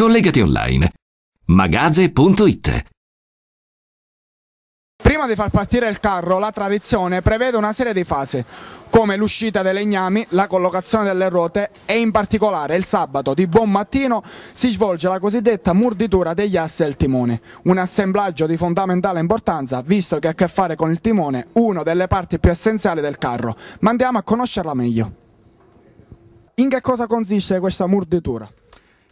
Collegati online magaze.it Prima di far partire il carro, la tradizione prevede una serie di fasi, come l'uscita dei legnami, la collocazione delle ruote e in particolare il sabato di buon mattino si svolge la cosiddetta murditura degli assi del timone, un assemblaggio di fondamentale importanza visto che ha a che fare con il timone, una delle parti più essenziali del carro, ma andiamo a conoscerla meglio. In che cosa consiste questa murditura?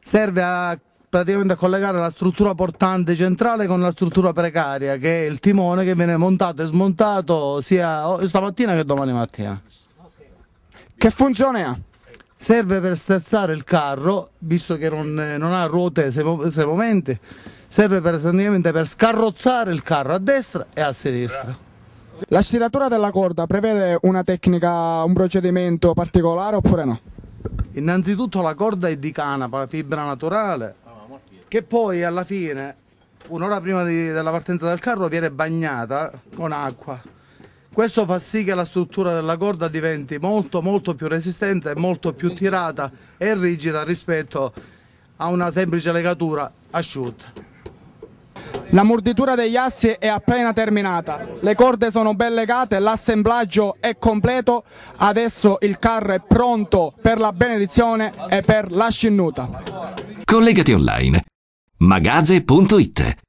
serve a praticamente a collegare la struttura portante centrale con la struttura precaria, che è il timone che viene montato e smontato sia stamattina che domani mattina. Che funzione ha? Serve per sterzare il carro, visto che non, non ha ruote semomenti, serve per, praticamente per scarrozzare il carro a destra e a sinistra. La stiratura della corda prevede una tecnica, un procedimento particolare oppure no? Innanzitutto la corda è di canapa, fibra naturale, ah, che poi alla fine, un'ora prima di, della partenza del carro, viene bagnata con acqua. Questo fa sì che la struttura della corda diventi molto molto più resistente, molto più tirata e rigida rispetto a una semplice legatura asciutta. La morditura degli assi è appena terminata, le corde sono ben legate, l'assemblaggio è completo, adesso il carro è pronto per la benedizione e per la scinnuta. Collegati online magaze.it